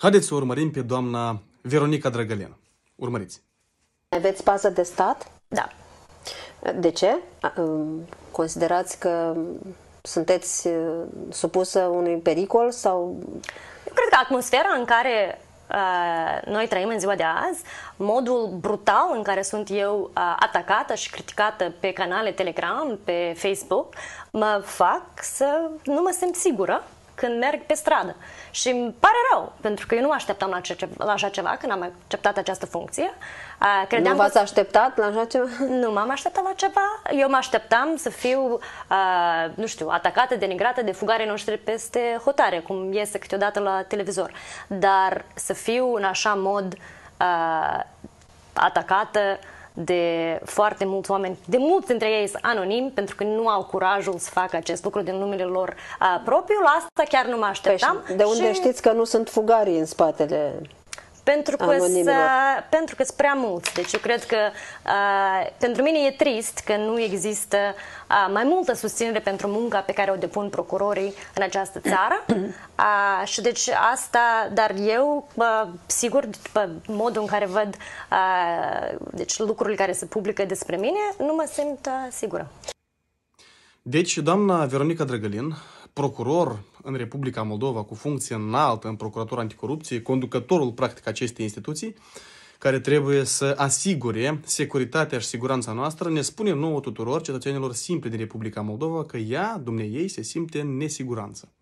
Haideți să urmărim pe doamna Veronica Drăgălenu. Urmăriți! Aveți pază de stat? Da. De ce? Um, considerați că sunteți uh, supusă unui pericol sau... Eu cred că atmosfera în care uh, noi trăim în ziua de azi, modul brutal în care sunt eu uh, atacată și criticată pe canale Telegram, pe Facebook, mă fac să nu mă simt sigură când merg pe stradă. Și îmi pare rău, pentru că eu nu mă așteptam la, ce, la așa ceva când am acceptat această funcție. Credeam nu v-ați că... așteptat la așa ceva? Nu m-am așteptat la ceva. Eu mă așteptam să fiu, uh, nu știu, atacată, denigrată de fugare noștri peste hotare, cum iese câteodată la televizor. Dar să fiu în așa mod uh, atacată, uh, de foarte mulți oameni, de mulți dintre ei sunt anonimi pentru că nu au curajul să facă acest lucru din numele lor uh, propriu, la asta chiar nu mă păi așteptam. Păi de unde și... știți că nu sunt fugarii în spatele pentru că, să, pentru că sunt prea mulți. Deci eu cred că uh, pentru mine e trist că nu există uh, mai multă susținere pentru munca pe care o depun procurorii în această țară. uh, și deci asta, dar eu, uh, sigur, după modul în care văd uh, deci lucrurile care se publică despre mine, nu mă simt uh, sigură. Deci, doamna Veronica Drăgălin, procuror în Republica Moldova cu funcție înaltă în Procuratura Anticorupție, conducătorul practic acestei instituții, care trebuie să asigure securitatea și siguranța noastră, ne spune nouă tuturor cetățenilor simpli din Republica Moldova că ea, ei, se simte în nesiguranță.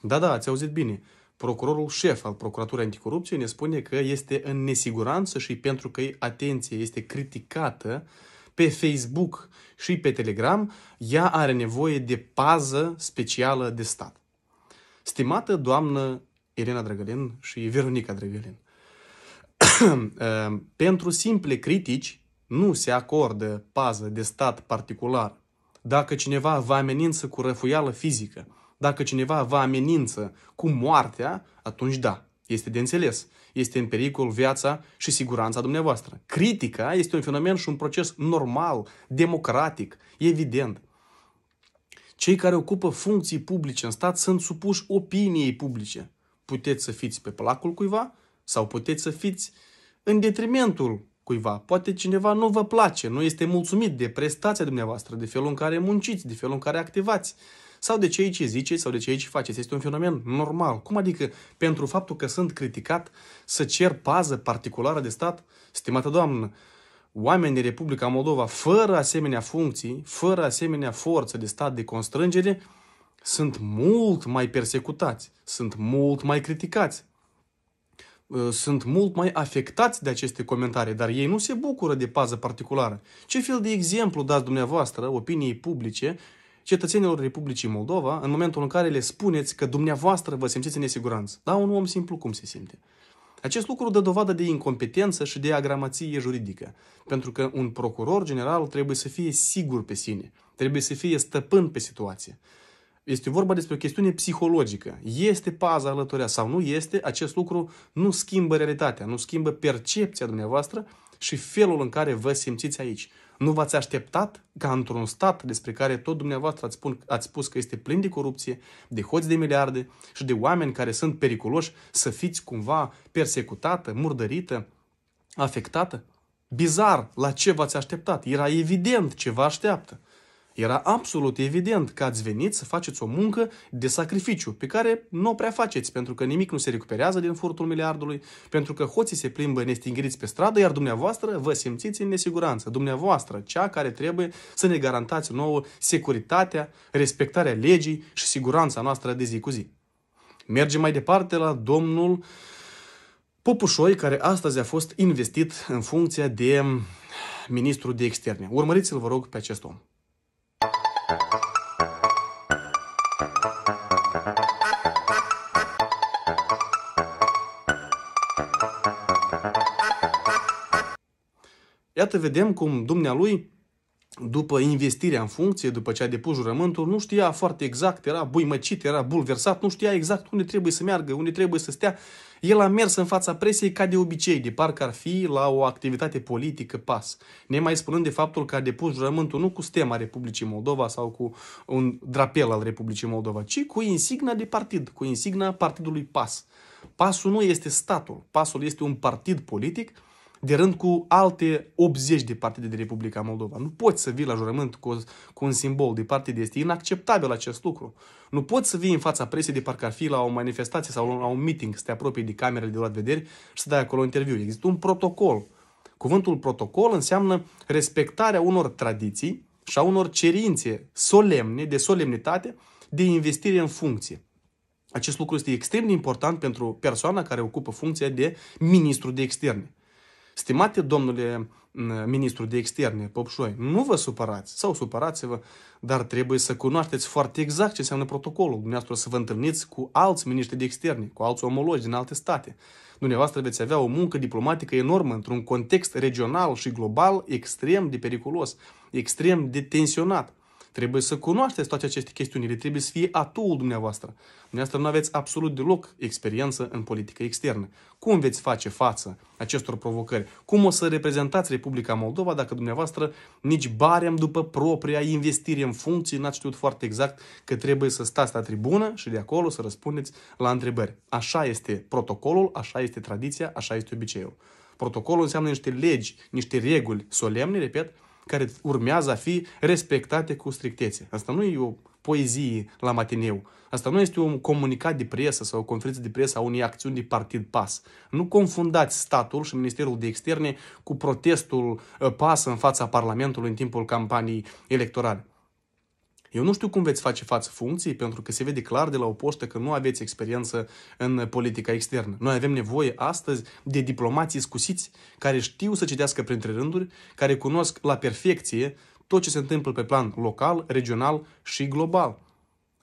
Da, da, ați auzit bine. Procurorul șef al Procuraturii Anticorupție ne spune că este în nesiguranță și pentru că, atenție, este criticată pe Facebook și pe Telegram, ea are nevoie de pază specială de stat. Stimată doamnă Irina Drăgălin și Veronica Drăgălin, eh, pentru simple critici nu se acordă pază de stat particular. Dacă cineva vă amenință cu răfuială fizică, dacă cineva vă amenință cu moartea, atunci da, este de înțeles. Este în pericol viața și siguranța dumneavoastră. Critica este un fenomen și un proces normal, democratic, evident. Cei care ocupă funcții publice în stat sunt supuși opiniei publice. Puteți să fiți pe placul cuiva sau puteți să fiți în detrimentul cuiva. Poate cineva nu vă place, nu este mulțumit de prestația dumneavoastră, de felul în care munciți, de felul în care activați sau de cei ce ziceți sau de cei ce faceți. Este un fenomen normal. Cum adică pentru faptul că sunt criticat să cer pază particulară de stat? Stimată doamnă, oameni din Republica Moldova, fără asemenea funcții, fără asemenea forță de stat de constrângere, sunt mult mai persecutați, sunt mult mai criticați, uh, sunt mult mai afectați de aceste comentarii, dar ei nu se bucură de pază particulară. Ce fel de exemplu dați dumneavoastră opiniei publice cetățenilor Republicii Moldova în momentul în care le spuneți că dumneavoastră vă simțiți în nesiguranță? Da, un om simplu cum se simte? Acest lucru dă dovadă de incompetență și de agramație juridică, pentru că un procuror general trebuie să fie sigur pe sine, trebuie să fie stăpân pe situație. Este vorba despre o chestiune psihologică. Este paza alătorea sau nu este, acest lucru nu schimbă realitatea, nu schimbă percepția dumneavoastră și felul în care vă simțiți aici. Nu v-ați așteptat ca într-un stat despre care tot dumneavoastră ați, spun, ați spus că este plin de corupție, de hoți de miliarde și de oameni care sunt periculoși să fiți cumva persecutată, murdărită, afectată? Bizar la ce v-ați așteptat. Era evident ce vă așteaptă. Era absolut evident că ați venit să faceți o muncă de sacrificiu, pe care nu o prea faceți, pentru că nimic nu se recuperează din furtul miliardului, pentru că hoții se plimbă nestingriți pe stradă, iar dumneavoastră vă simțiți în nesiguranță. Dumneavoastră, cea care trebuie să ne garantați nouă securitatea, respectarea legii și siguranța noastră de zi cu zi. Mergem mai departe la domnul Popușoi, care astăzi a fost investit în funcția de ministru de externe. Urmăriți-l, vă rog, pe acest om. Iată, vedem cum dumnealui, după investirea în funcție, după ce a depus jurământul, nu știa foarte exact, era buimăcit, era bulversat, nu știa exact unde trebuie să meargă, unde trebuie să stea. El a mers în fața presiei ca de obicei, de parcă ar fi la o activitate politică pas. Ne mai spunând de faptul că a depus jurământul nu cu stema Republicii Moldova sau cu un drapel al Republicii Moldova, ci cu insigna de partid, cu insigna partidului PAS. PASul nu este statul, PASul este un partid politic de rând cu alte 80 de partide de Republica Moldova. Nu poți să vii la jurământ cu, cu un simbol de partid. Este inacceptabil acest lucru. Nu poți să vii în fața presei de parcă ar fi la o manifestație sau la un meeting să te apropii de camerele de luat vederi și să dai acolo interviu. Există un protocol. Cuvântul protocol înseamnă respectarea unor tradiții și a unor cerințe solemne, de solemnitate, de investire în funcție. Acest lucru este extrem de important pentru persoana care ocupă funcția de ministru de externe. Stimate domnule ministru de externe, Popșoi, nu vă supărați sau supărați-vă, dar trebuie să cunoașteți foarte exact ce înseamnă protocolul. Dumneavoastră să vă întâlniți cu alți miniștri de externe, cu alți omologi din alte state. Dumneavoastră veți avea o muncă diplomatică enormă într-un context regional și global extrem de periculos, extrem de tensionat. Trebuie să cunoașteți toate aceste chestiuni, ele trebuie să fie atul dumneavoastră. Dumneavoastră nu aveți absolut deloc experiență în politică externă. Cum veți face față acestor provocări? Cum o să reprezentați Republica Moldova dacă dumneavoastră nici barem după propria investire în funcții n-ați știut foarte exact că trebuie să stați la tribună și de acolo să răspundeți la întrebări. Așa este protocolul, așa este tradiția, așa este obiceiul. Protocolul înseamnă niște legi, niște reguli solemne, repet, care urmează a fi respectate cu strictețe. Asta nu e o poezie la matineu. Asta nu este un comunicat de presă sau o conferință de presă a unei acțiuni de partid PAS. Nu confundați statul și Ministerul de Externe cu protestul uh, PAS în fața Parlamentului în timpul campaniei electorale. Eu nu știu cum veți face față funcției, pentru că se vede clar de la o poștă că nu aveți experiență în politica externă. Noi avem nevoie astăzi de diplomații scusiți, care știu să citească printre rânduri, care cunosc la perfecție tot ce se întâmplă pe plan local, regional și global.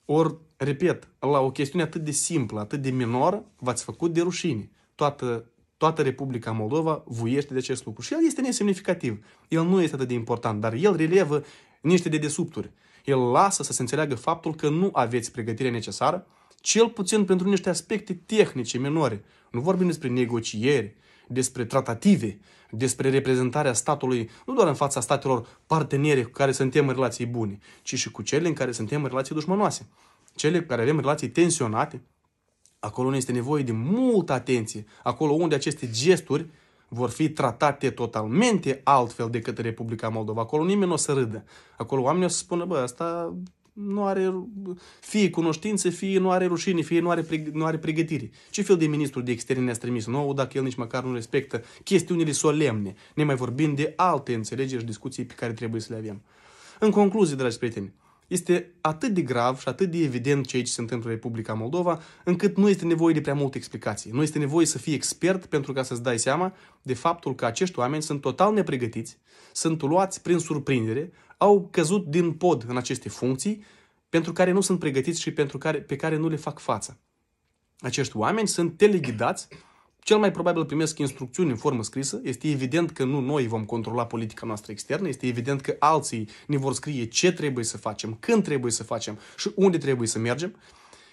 Or, repet, la o chestiune atât de simplă, atât de minoră, v-ați făcut de rușine. Toată toată Republica Moldova vuiește de acest lucru. Și el este nesemnificativ. El nu este atât de important, dar el relevă niște dedesubturi el lasă să se înțeleagă faptul că nu aveți pregătirea necesară, cel puțin pentru niște aspecte tehnice minore. Nu vorbim despre negocieri, despre tratative, despre reprezentarea statului, nu doar în fața statelor partenere cu care suntem în relații bune, ci și cu cele în care suntem în relații dușmanoase. Cele cu care avem relații tensionate, acolo nu este nevoie de multă atenție, acolo unde aceste gesturi vor fi tratate totalmente altfel decât Republica Moldova. Acolo nimeni nu o să râdă. Acolo oamenii o să spună, bă, asta nu are fie cunoștințe, fie nu are rușine, fie nu are, preg- nu are pregătire. Ce fel de ministru de externe ne-a trimis nou dacă el nici măcar nu respectă chestiunile solemne, ne mai vorbim de alte înțelegeri și discuții pe care trebuie să le avem. În concluzie, dragi prieteni, este atât de grav și atât de evident ce aici se întâmplă în Republica Moldova, încât nu este nevoie de prea multe explicații. Nu este nevoie să fii expert pentru ca să-ți dai seama de faptul că acești oameni sunt total nepregătiți, sunt luați prin surprindere, au căzut din pod în aceste funcții pentru care nu sunt pregătiți și pentru care, pe care nu le fac față. Acești oameni sunt teleghidați cel mai probabil primesc instrucțiuni în formă scrisă. Este evident că nu noi vom controla politica noastră externă, este evident că alții ne vor scrie ce trebuie să facem, când trebuie să facem și unde trebuie să mergem.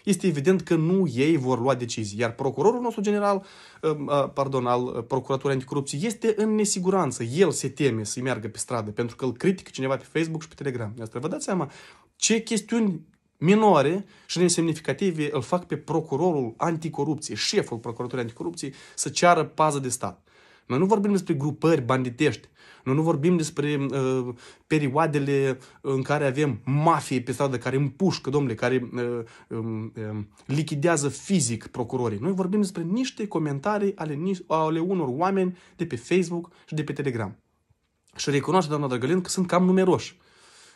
Este evident că nu ei vor lua decizii, iar procurorul nostru general, um, uh, pardon, al uh, Procuraturii Anticorupție, este în nesiguranță. El se teme să meargă pe stradă pentru că îl critică cineva pe Facebook și pe Telegram. Asta vă dați seama ce chestiuni minore și nesemnificative îl fac pe procurorul anticorupție, șeful procuraturii anticorupție, să ceară pază de stat. Noi nu vorbim despre grupări banditești, noi nu vorbim despre uh, perioadele în care avem mafie pe stradă, care împușcă, domnule, care uh, um, um, lichidează fizic procurorii. Noi vorbim despre niște comentarii ale, ale unor oameni de pe Facebook și de pe Telegram. Și recunoaște, doamna Drăgălin, că sunt cam numeroși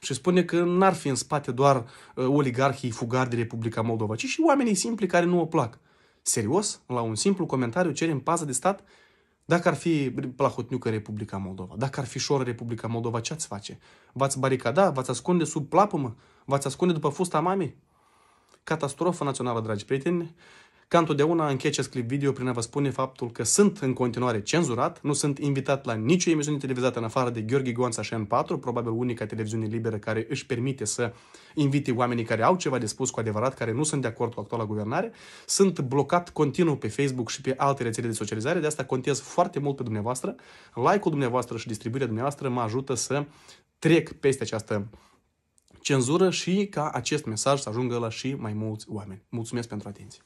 și spune că n-ar fi în spate doar uh, oligarhii fugari de Republica Moldova, ci și oamenii simpli care nu o plac. Serios? La un simplu comentariu cerem pază de stat? Dacă ar fi Plahotniucă Republica Moldova, dacă ar fi Șor Republica Moldova, ce ați face? V-ați baricada? V-ați ascunde sub plapumă? V-ați ascunde după fusta mamei? Catastrofă națională, dragi prieteni, ca întotdeauna închei acest clip video prin a vă spune faptul că sunt în continuare cenzurat, nu sunt invitat la nicio emisiune televizată în afară de Gheorghe Gonța și N4, probabil unica televiziune liberă care își permite să invite oamenii care au ceva de spus cu adevărat, care nu sunt de acord cu actuala guvernare. Sunt blocat continuu pe Facebook și pe alte rețele de socializare, de asta contez foarte mult pe dumneavoastră. Like-ul dumneavoastră și distribuirea dumneavoastră mă ajută să trec peste această cenzură și ca acest mesaj să ajungă la și mai mulți oameni. Mulțumesc pentru atenție!